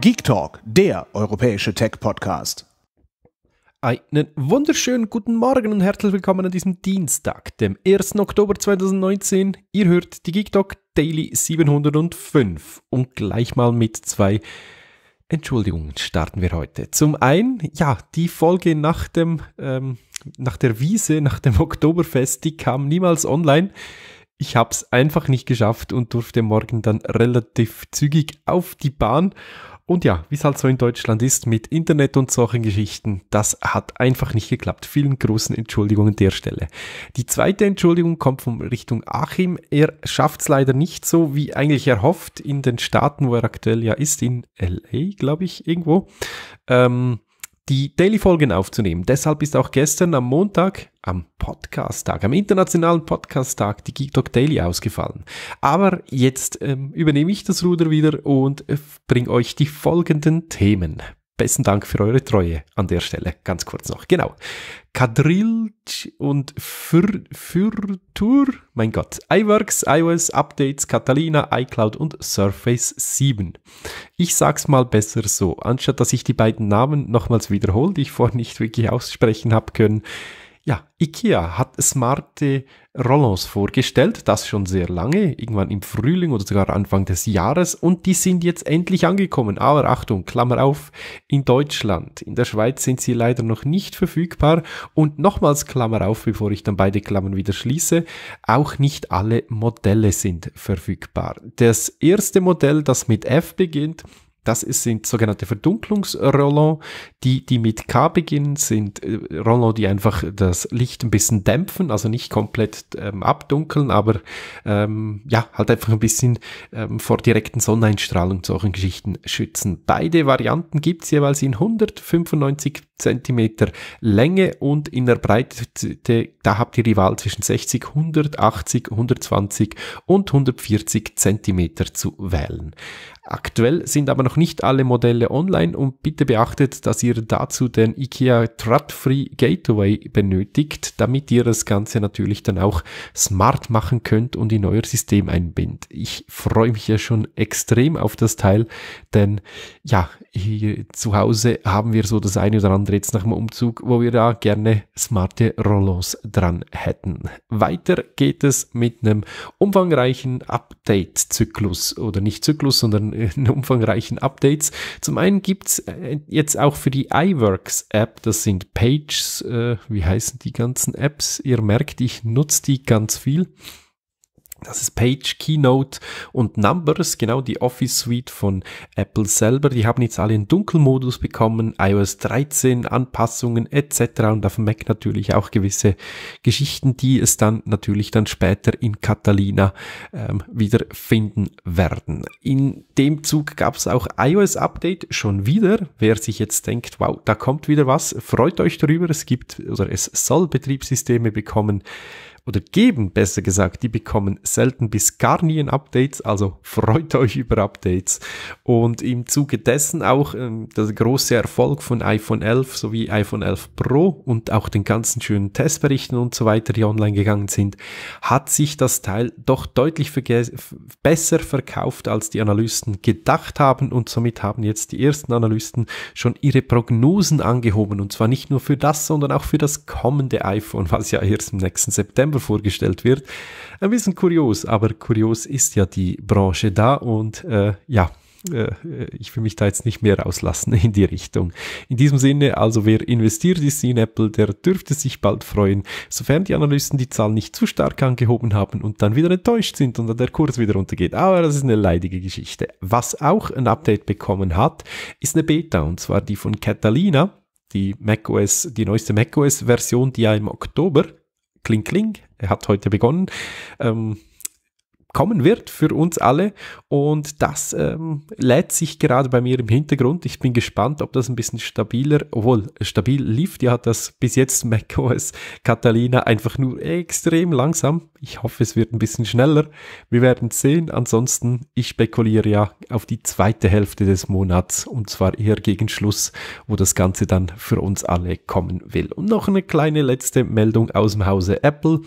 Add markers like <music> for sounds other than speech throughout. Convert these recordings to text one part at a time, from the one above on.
Geek Talk, der europäische Tech-Podcast. Einen wunderschönen guten Morgen und herzlich willkommen an diesem Dienstag, dem 1. Oktober 2019. Ihr hört die Geek Talk Daily 705 und gleich mal mit zwei Entschuldigungen starten wir heute. Zum einen, ja, die Folge nach dem, ähm, nach der Wiese, nach dem <laughs> Oktoberfest, die kam niemals online. Ich habe es einfach nicht geschafft und durfte morgen dann relativ zügig auf die Bahn und ja, wie es halt so in Deutschland ist, mit Internet und solchen Geschichten, das hat einfach nicht geklappt. Vielen großen Entschuldigungen der Stelle. Die zweite Entschuldigung kommt von Richtung Achim. Er schafft es leider nicht so, wie eigentlich erhofft, in den Staaten, wo er aktuell ja ist, in LA, glaube ich, irgendwo. Ähm, die Daily-Folgen aufzunehmen. Deshalb ist auch gestern am Montag, am Podcast-Tag, am internationalen Podcast-Tag, die Geek Talk Daily ausgefallen. Aber jetzt ähm, übernehme ich das Ruder wieder und äh, bringe euch die folgenden Themen. Besten Dank für eure Treue an der Stelle. Ganz kurz noch. Genau. Kadrilch und Fürtur, mein Gott, iWorks, iOS, Updates, Catalina, iCloud und Surface 7. Ich sag's mal besser so, anstatt dass ich die beiden Namen nochmals wiederhole, die ich vorher nicht wirklich aussprechen habe können. Ja, IKEA hat smarte Rollons vorgestellt, das schon sehr lange, irgendwann im Frühling oder sogar Anfang des Jahres und die sind jetzt endlich angekommen. Aber Achtung, Klammer auf, in Deutschland, in der Schweiz sind sie leider noch nicht verfügbar und nochmals Klammer auf, bevor ich dann beide Klammern wieder schließe, auch nicht alle Modelle sind verfügbar. Das erste Modell, das mit F beginnt, das ist, sind sogenannte Verdunklungsrollen, die, die mit K beginnen, sind äh, Rollons, die einfach das Licht ein bisschen dämpfen, also nicht komplett ähm, abdunkeln, aber ähm, ja, halt einfach ein bisschen ähm, vor direkten Sonneneinstrahlung solchen Geschichten schützen. Beide Varianten gibt's jeweils in 195 Zentimeter Länge und in der Breite, äh, da habt ihr die Wahl zwischen 60, 180, 120 und 140 Zentimeter zu wählen. Aktuell sind aber noch nicht alle Modelle online und bitte beachtet, dass ihr dazu den IKEA Trud-Free Gateway benötigt, damit ihr das Ganze natürlich dann auch smart machen könnt und in euer System einbindet. Ich freue mich ja schon extrem auf das Teil, denn ja, hier zu Hause haben wir so das eine oder andere andere jetzt nach dem Umzug, wo wir da gerne smarte Rollos dran hätten. Weiter geht es mit einem umfangreichen Update-Zyklus oder nicht Zyklus, sondern <laughs> einen umfangreichen Updates. Zum einen gibt es äh, jetzt auch für die iWorks-App, das sind Pages, äh, wie heißen die ganzen Apps? Ihr merkt, ich nutze die ganz viel. Das ist Page, Keynote und Numbers, genau die Office Suite von Apple selber. Die haben jetzt alle einen Dunkelmodus bekommen, iOS 13, Anpassungen etc. und auf dem Mac natürlich auch gewisse Geschichten, die es dann natürlich dann später in Catalina ähm, wieder finden werden. In dem Zug gab es auch iOS Update schon wieder. Wer sich jetzt denkt, wow, da kommt wieder was, freut euch darüber. Es gibt oder es soll Betriebssysteme bekommen oder geben besser gesagt, die bekommen selten bis gar nie ein Updates, also <laughs> freut euch über Updates. Und im Zuge dessen auch ähm, der große Erfolg von iPhone 11 sowie iPhone 11 Pro und auch den ganzen schönen Testberichten und so weiter, die online gegangen sind, hat sich das Teil doch deutlich besser verkauft, als die Analysten gedacht haben und somit haben jetzt die ersten Analysten schon ihre Prognosen angehoben und zwar nicht nur für das, sondern auch für das kommende iPhone, was ja erst im nächsten September selber vorgestellt wird. Ein bisschen kurios, aber kurios ist ja die Branche da und äh, ja, äh, äh, ich will mich da jetzt nicht mehr rauslassen in die Richtung. In diesem Sinne, also wer investiert ist in Apple, der dürfte sich bald freuen, sofern die Analysten die Zahl nicht zu stark angehoben haben und dann wieder enttäuscht sind und dann der Kurs wieder runtergeht. Aber das ist eine leidige Geschichte. Was auch ein Update bekommen hat, ist eine Beta und zwar die von Catalina. Die macOS, die neueste macOS-Version, die ja im Oktober Kling, kling, er hat heute begonnen. Ähm, kommen wird für uns alle. Und das ähm, lädt sich gerade bei mir im Hintergrund. Ich bin gespannt, ob das ein bisschen stabiler, obwohl stabil lief, ja, hat das bis jetzt macOS Catalina einfach nur extrem langsam. Ich hoffe, es wird ein bisschen schneller. Wir werden sehen. Ansonsten, ich spekuliere ja auf die zweite Hälfte des Monats und zwar eher gegen Schluss, wo das Ganze dann für uns alle kommen will. Und noch eine kleine letzte Meldung aus dem Hause Apple.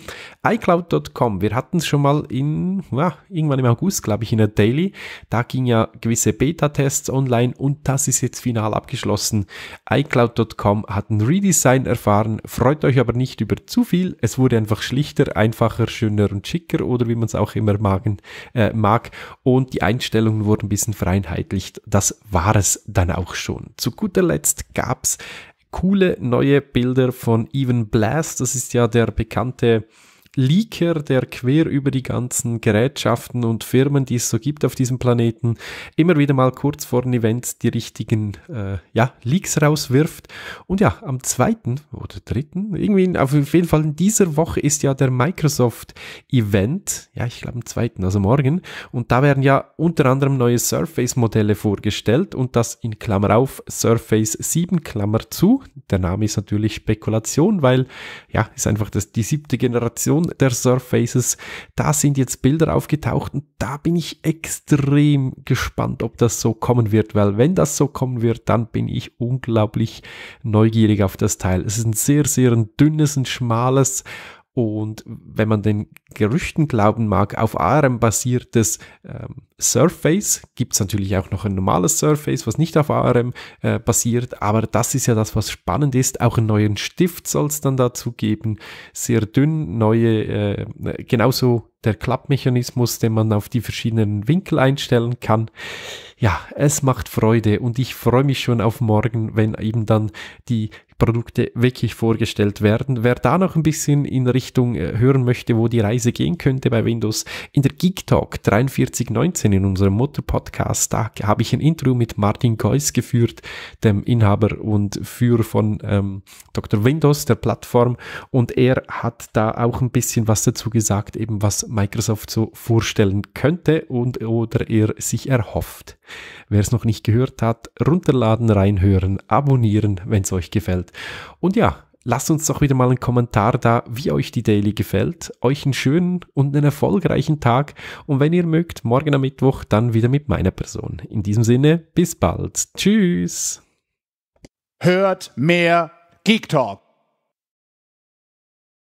iCloud.com. Wir hatten es schon mal in, ja, irgendwann im August, glaube ich, in der Daily. Da ging ja gewisse Beta-Tests online und das ist jetzt final abgeschlossen. iCloud.com hat ein Redesign erfahren. Freut euch aber nicht über zu viel. Es wurde einfach schlichter, einfacher, schöner schöner und schicker oder wie man es auch immer magen, äh, mag. Und die Einstellungen wurden ein bisschen vereinheitlicht. Das war es dann auch schon. Zu guter Letzt gab es coole neue Bilder von Even Blast. Das ist ja der bekannte Leaker, der quer über die ganzen Gerätschaften und Firmen, die es so gibt auf diesem Planeten, immer wieder mal kurz vor den Events die richtigen äh, ja, Leaks rauswirft. Und ja, am zweiten oder dritten, irgendwie auf jeden Fall in dieser Woche ist ja der Microsoft Event, ja, ich glaube am zweiten, also morgen. Und da werden ja unter anderem neue Surface-Modelle vorgestellt und das in Klammer auf Surface 7 Klammer zu. Der Name ist natürlich Spekulation, weil ja, ist einfach das, die siebte Generation der Surfaces. Da sind jetzt Bilder aufgetaucht und da bin ich extrem gespannt, ob das so kommen wird, weil wenn das so kommen wird, dann bin ich unglaublich neugierig auf das Teil. Es ist ein sehr, sehr ein dünnes, und schmales und wenn man den Gerüchten glauben mag, auf ARM basiertes ähm, Surface. Gibt es natürlich auch noch ein normales Surface, was nicht auf ARM äh, basiert, aber das ist ja das, was spannend ist. Auch einen neuen Stift soll es dann dazu geben. Sehr dünn, neue, äh, genauso der Klappmechanismus, den man auf die verschiedenen Winkel einstellen kann. Ja, es macht Freude und ich freue mich schon auf morgen, wenn eben dann die Produkte wirklich vorgestellt werden. Wer da noch ein bisschen in Richtung äh, hören möchte, wo die Reise gehen könnte bei Windows, in der Geek Talk 4319 in unserem Motto-Podcast, da habe ich ein Intro mit Martin Geuss geführt, dem Inhaber und Führer von ähm, Dr. Windows, der Plattform. Und er hat da auch ein bisschen was dazu gesagt, eben was Microsoft so vorstellen könnte und oder er sich erhofft. Wer es noch nicht gehört hat, runterladen, reinhören, abonnieren, wenn es euch gefällt wird. Und ja, lasst uns doch wieder mal einen Kommentar da, wie euch die Daily gefällt. Euch einen schönen und einen erfolgreichen Tag und wenn ihr mögt, morgen am Mittwoch dann wieder mit meiner Person. In diesem Sinne, bis bald. Tschüss. Hört mehr Geek Talk.